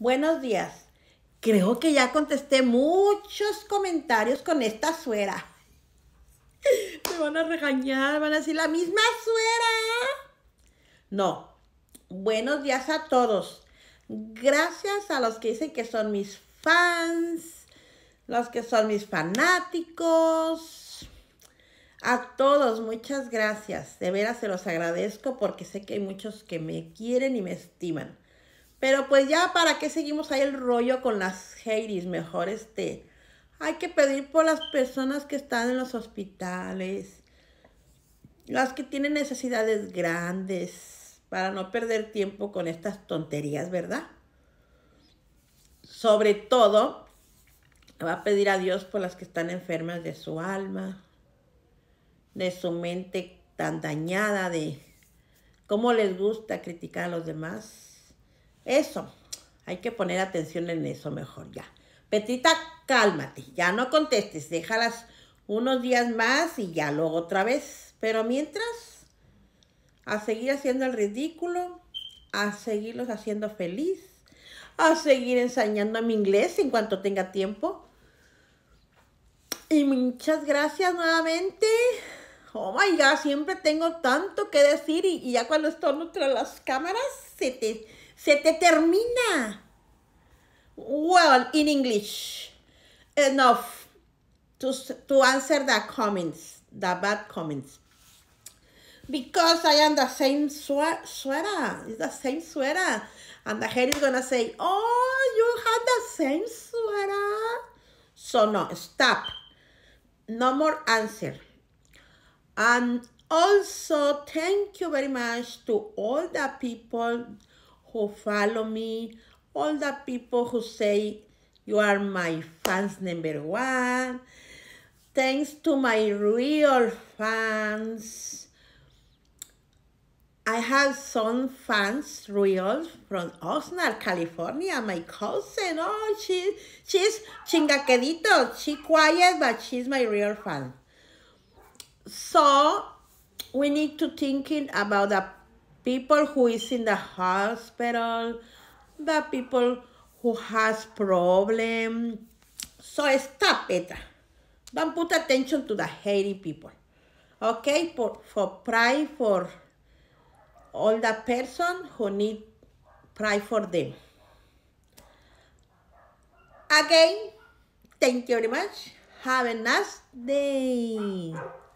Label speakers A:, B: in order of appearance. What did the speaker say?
A: Buenos días. Creo que ya contesté muchos comentarios con esta suera. Me van a regañar, van a decir la misma suera. No. Buenos días a todos. Gracias a los que dicen que son mis fans, los que son mis fanáticos. A todos, muchas gracias. De veras se los agradezco porque sé que hay muchos que me quieren y me estiman. Pero pues ya, ¿para qué seguimos ahí el rollo con las haters? Mejor este. Hay que pedir por las personas que están en los hospitales, las que tienen necesidades grandes, para no perder tiempo con estas tonterías, ¿verdad? Sobre todo, va a pedir a Dios por las que están enfermas de su alma, de su mente tan dañada, de cómo les gusta criticar a los demás eso, hay que poner atención en eso mejor ya. Petrita, cálmate, ya no contestes, déjalas unos días más y ya luego otra vez. Pero mientras, a seguir haciendo el ridículo, a seguirlos haciendo feliz, a seguir enseñando mi inglés en cuanto tenga tiempo. Y muchas gracias nuevamente. Oh my God, siempre tengo tanto que decir y, ya cuando estoy entre las cámaras se te Se te termina. Well, in English, enough to, to answer the comments, the bad comments. Because I am the same sweater. It's the same sweater. And the head is going to say, oh, you have the same sweater. So no, stop. No more answer. And also, thank you very much to all the people who follow me, all the people who say you are my fans number one. Thanks to my real fans. I have some fans, real, from Osnar, California, my cousin. Oh, she, she's chingaquedito. She quiet, but she's my real fan. So we need to thinking about the people who is in the hospital, the people who has problem. So stop it. Don't put attention to the hating people. Okay, for, for pray for all the person who need pray for them. Again, thank you very much. Have a nice day.